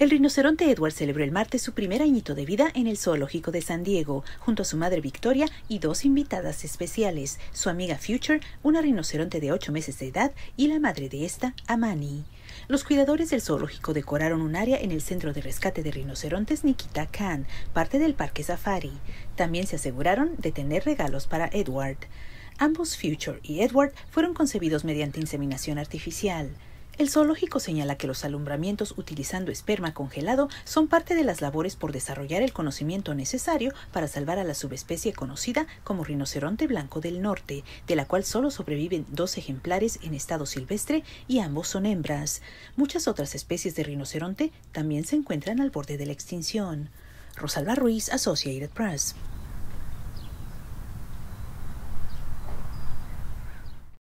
El rinoceronte Edward celebró el martes su primer añito de vida en el zoológico de San Diego, junto a su madre Victoria y dos invitadas especiales, su amiga Future, una rinoceronte de 8 meses de edad, y la madre de esta, Amani. Los cuidadores del zoológico decoraron un área en el centro de rescate de rinocerontes Nikita Khan, parte del parque Safari. También se aseguraron de tener regalos para Edward. Ambos Future y Edward fueron concebidos mediante inseminación artificial. El zoológico señala que los alumbramientos utilizando esperma congelado son parte de las labores por desarrollar el conocimiento necesario para salvar a la subespecie conocida como rinoceronte blanco del norte, de la cual solo sobreviven dos ejemplares en estado silvestre y ambos son hembras. Muchas otras especies de rinoceronte también se encuentran al borde de la extinción. Rosalba Ruiz, Associated Press.